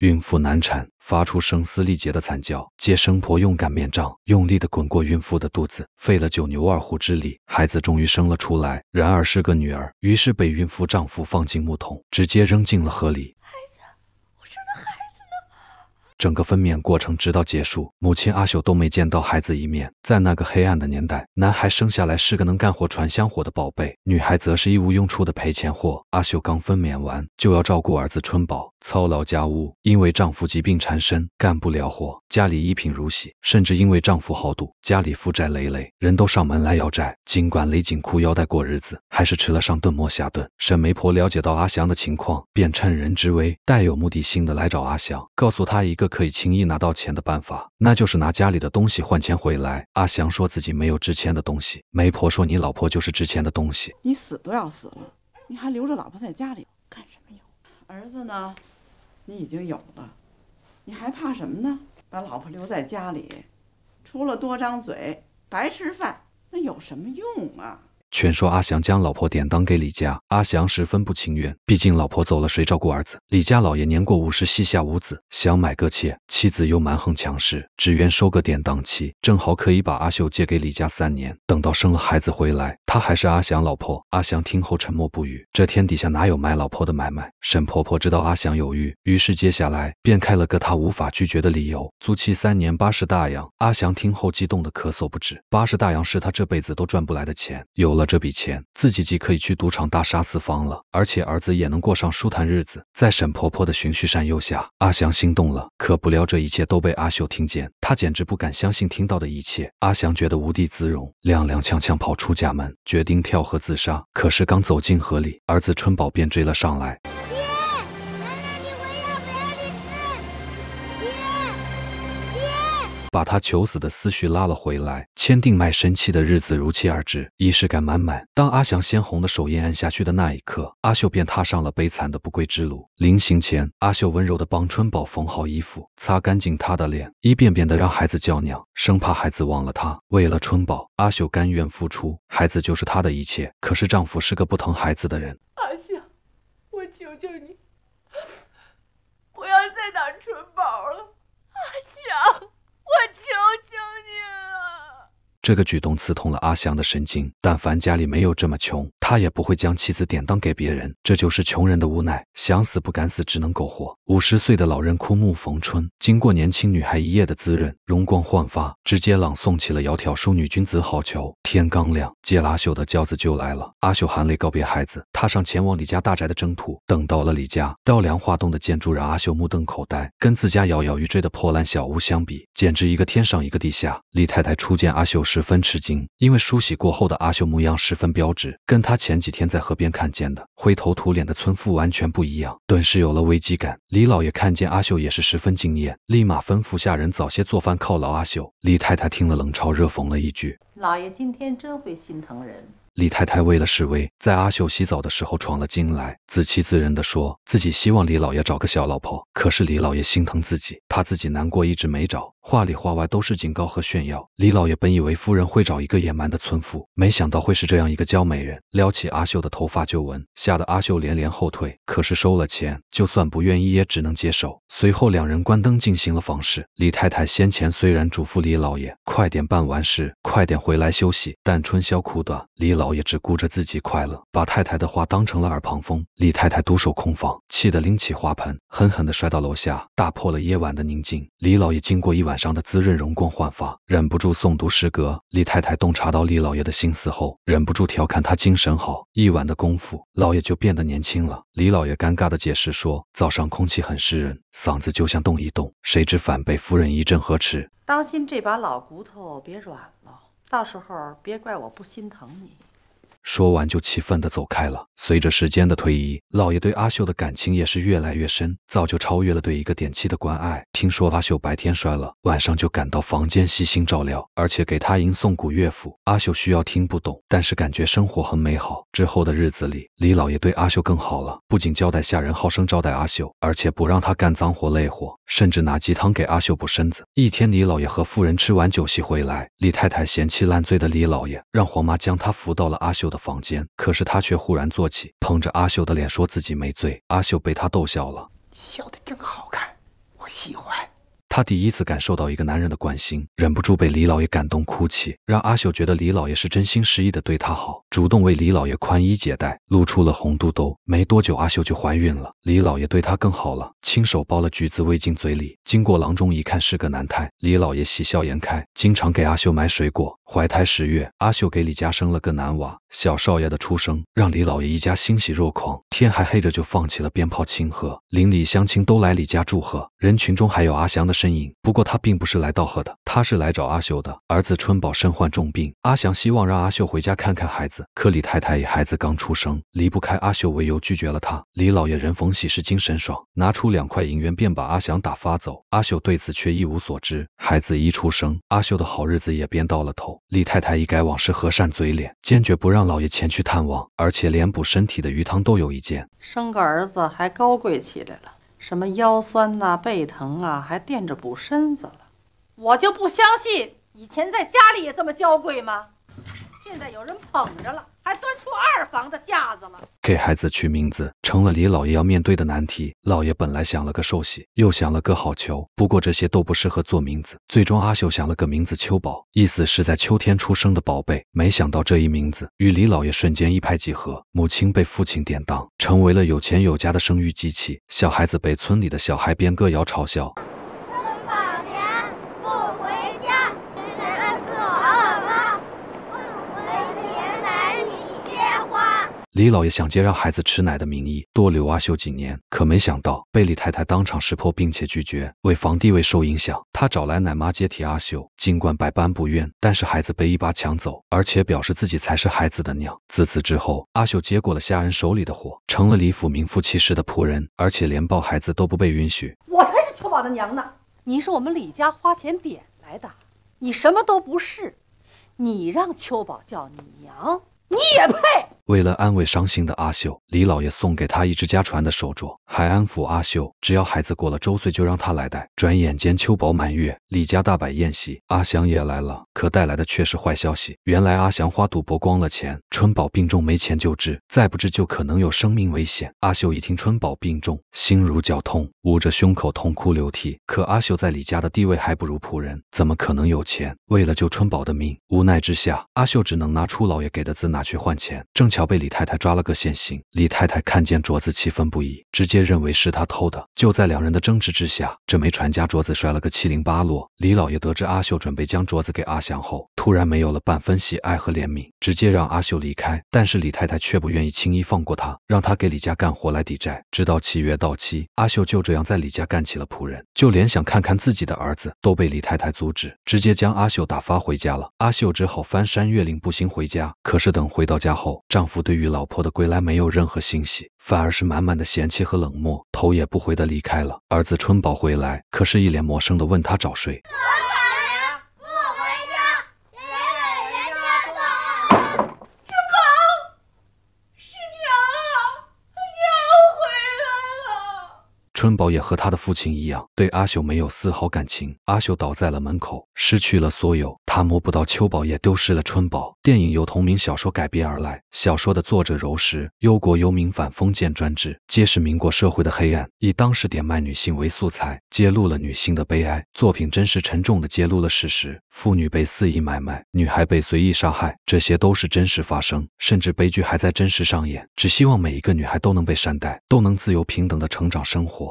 孕妇难产，发出声嘶力竭的惨叫。接生婆用擀面杖用力地滚过孕妇的肚子，费了九牛二虎之力，孩子终于生了出来。然而是个女儿，于是被孕妇丈夫放进木桶，直接扔进了河里。整个分娩过程直到结束，母亲阿秀都没见到孩子一面。在那个黑暗的年代，男孩生下来是个能干活传香火的宝贝，女孩则是一无用处的赔钱货。阿秀刚分娩完就要照顾儿子春宝，操劳家务。因为丈夫疾病缠身，干不了活，家里一贫如洗，甚至因为丈夫好赌，家里负债累累，人都上门来要债。尽管勒紧裤腰带过日子，还是吃了上顿没下顿。沈媒婆了解到阿祥的情况，便趁人之危，带有目的性的来找阿祥，告诉他一个。可以轻易拿到钱的办法，那就是拿家里的东西换钱回来。阿祥说自己没有值钱的东西。媒婆说：“你老婆就是值钱的东西。你死都要死了，你还留着老婆在家里干什么用？儿子呢？你已经有了，你还怕什么呢？把老婆留在家里，除了多张嘴白吃饭，那有什么用啊？”劝说阿祥将老婆典当给李家，阿祥十分不情愿，毕竟老婆走了，谁照顾儿子？李家老爷年过五十，膝下无子，想买个妾，妻子又蛮横强势，只愿收个典当期，正好可以把阿秀借给李家三年，等到生了孩子回来，她还是阿祥老婆。阿祥听后沉默不语，这天底下哪有买老婆的买卖？沈婆婆知道阿祥犹豫，于是接下来便开了个她无法拒绝的理由：租期三年，八十大洋。阿祥听后激动的咳嗽不止，八十大洋是他这辈子都赚不来的钱，有了。这笔钱，自己即可以去赌场大杀四方了，而且儿子也能过上舒坦日子。在沈婆婆的循序善诱下，阿祥心动了。可不料这一切都被阿秀听见，他简直不敢相信听到的一切。阿祥觉得无地自容，踉踉跄跄跑出家门，决定跳河自杀。可是刚走进河里，儿子春宝便追了上来。把他求死的思绪拉了回来。签订卖身契的日子如期而至，仪式感满满。当阿祥鲜红的手印按下去的那一刻，阿秀便踏上了悲惨的不归之路。临行前，阿秀温柔地帮春宝缝好衣服，擦干净她的脸，一遍遍地让孩子叫娘，生怕孩子忘了她。为了春宝，阿秀甘愿付出，孩子就是她的一切。可是丈夫是个不疼孩子的人。阿祥，我求求你，不要再打春宝了。这个举动刺痛了阿祥的神经。但凡家里没有这么穷。他也不会将妻子典当给别人，这就是穷人的无奈。想死不敢死，只能苟活。五十岁的老人枯木逢春，经过年轻女孩一夜的滋润，容光焕发，直接朗诵起了“窈窕淑女，君子好逑”。天刚亮，接阿秀的轿子就来了。阿秀含泪告别孩子，踏上前往李家大宅的征途。等到了李家，雕梁画栋的建筑让阿秀目瞪口呆，跟自家摇摇欲坠的破烂小屋相比，简直一个天上一个地下。李太太初见阿秀，十分吃惊，因为梳洗过后的阿秀模样十分标致，跟她。前几天在河边看见的灰头土脸的村妇完全不一样，顿时有了危机感。李老爷看见阿秀也是十分惊艳，立马吩咐下人早些做饭犒劳阿秀。李太太听了冷嘲热讽了一句：“老爷今天真会心疼人。”李太太为了示威，在阿秀洗澡的时候闯了进来，自欺自认的说自己希望李老爷找个小老婆，可是李老爷心疼自己，怕自己难过，一直没找。话里话外都是警告和炫耀。李老爷本以为夫人会找一个野蛮的村妇，没想到会是这样一个娇美人，撩起阿秀的头发就闻，吓得阿秀连连后退。可是收了钱，就算不愿意也只能接受。随后两人关灯进行了房事。李太太先前虽然嘱咐李老爷快点办完事，快点回来休息，但春宵苦短，李老爷只顾着自己快乐，把太太的话当成了耳旁风。李太太独守空房，气得拎起花盆，狠狠地摔到楼下，打破了夜晚的宁静。李老爷经过一晚。上的滋润，容光焕发，忍不住诵读诗歌。李太太洞察到李老爷的心思后，忍不住调侃他精神好，一晚的功夫，老爷就变得年轻了。李老爷尴尬地解释说，早上空气很湿润，嗓子就像动一动。谁知反被夫人一阵呵斥：“当心这把老骨头别软了，到时候别怪我不心疼你。”说完就气愤地走开了。随着时间的推移，老爷对阿秀的感情也是越来越深，早就超越了对一个点妻的关爱。听说阿秀白天摔了，晚上就赶到房间悉心照料，而且给他吟诵古乐府。阿秀需要听不懂，但是感觉生活很美好。之后的日子里，李老爷对阿秀更好了，不仅交代下人好生招待阿秀，而且不让他干脏活累活，甚至拿鸡汤给阿秀补身子。一天，李老爷和夫人吃完酒席回来，李太太嫌弃烂醉的李老爷，让黄妈将他扶到了阿秀的。房间，可是他却忽然坐起，捧着阿秀的脸，说自己没醉。阿秀被他逗笑了，笑得真好看，我喜欢。他第一次感受到一个男人的关心，忍不住被李老爷感动哭泣，让阿秀觉得李老爷是真心实意的对她好，主动为李老爷宽衣解带，露出了红肚兜。没多久，阿秀就怀孕了，李老爷对她更好了。亲手剥了橘子喂进嘴里，经过郎中一看是个男胎，李老爷喜笑颜开，经常给阿秀买水果。怀胎十月，阿秀给李家生了个男娃，小少爷的出生让李老爷一家欣喜若狂，天还黑着就放起了鞭炮庆贺，邻里乡亲都来李家祝贺，人群中还有阿祥的身影，不过他并不是来道贺的，他是来找阿秀的儿子春宝身患重病，阿祥希望让阿秀回家看看孩子，可李太太以孩子刚出生离不开阿秀为由拒绝了他。李老爷人逢喜事精神爽，拿出两。两块银元便把阿祥打发走，阿秀对此却一无所知。孩子一出生，阿秀的好日子也便到了头。李太太一改往事和善嘴脸，坚决不让老爷前去探望，而且连补身体的鱼汤都有一件。生个儿子还高贵起来了，什么腰酸呐、背疼啊，还垫着补身子了。我就不相信以前在家里也这么娇贵吗？现在有人捧着了。还端出二房的架子了。给孩子取名字成了李老爷要面对的难题。老爷本来想了个寿喜，又想了个好球，不过这些都不适合做名字。最终，阿秀想了个名字秋宝，意思是在秋天出生的宝贝。没想到这一名字与李老爷瞬间一拍即合。母亲被父亲典当，成为了有钱有家的生育机器。小孩子被村里的小孩编歌谣嘲笑。李老爷想借让孩子吃奶的名义多留阿秀几年，可没想到被李太太当场识破，并且拒绝。为防地位受影响，他找来奶妈接替阿秀。尽管百般不愿，但是孩子被一把抢走，而且表示自己才是孩子的娘。自此之后，阿秀接过了下人手里的活，成了李府名副其实的仆人，而且连抱孩子都不被允许。我才是秋宝的娘呢！你是我们李家花钱点来的，你什么都不是。你让秋宝叫你娘，你也配？为了安慰伤心的阿秀，李老爷送给他一只家传的手镯，还安抚阿秀，只要孩子过了周岁，就让他来带。转眼间秋宝满月，李家大摆宴席，阿祥也来了，可带来的却是坏消息。原来阿祥花赌博光了钱，春宝病重，没钱救治，再不治就可能有生命危险。阿秀一听春宝病重，心如绞痛，捂着胸口痛哭流涕。可阿秀在李家的地位还不如仆人，怎么可能有钱？为了救春宝的命，无奈之下，阿秀只能拿出老爷给的字拿去换钱，挣钱。乔被李太太抓了个现行，李太太看见镯子气愤不已，直接认为是他偷的。就在两人的争执之下，这枚传家镯子摔了个七零八落。李老爷得知阿秀准备将镯子给阿祥后，突然没有了半分喜爱和怜悯，直接让阿秀离开。但是李太太却不愿意轻易放过他，让他给李家干活来抵债。直到契约到期，阿秀就这样在李家干起了仆人，就连想看看自己的儿子都被李太太阻止，直接将阿秀打发回家了。阿秀只好翻山越岭步行回家。可是等回到家后，丈夫对于老婆的归来没有任何欣喜，反而是满满的嫌弃和冷漠，头也不回地离开了。儿子春宝回来，可是一脸陌生地问他找谁。春宝也和他的父亲一样，对阿秀没有丝毫感情。阿秀倒在了门口，失去了所有。他摸不到秋宝，也丢失了春宝。电影由同名小说改编而来，小说的作者柔石，忧国忧民，反封建专制，揭示民国社会的黑暗，以当时典卖女性为素材，揭露了女性的悲哀。作品真实沉重地揭露了事实：妇女被肆意买卖，女孩被随意杀害，这些都是真实发生，甚至悲剧还在真实上演。只希望每一个女孩都能被善待，都能自由平等地成长生活。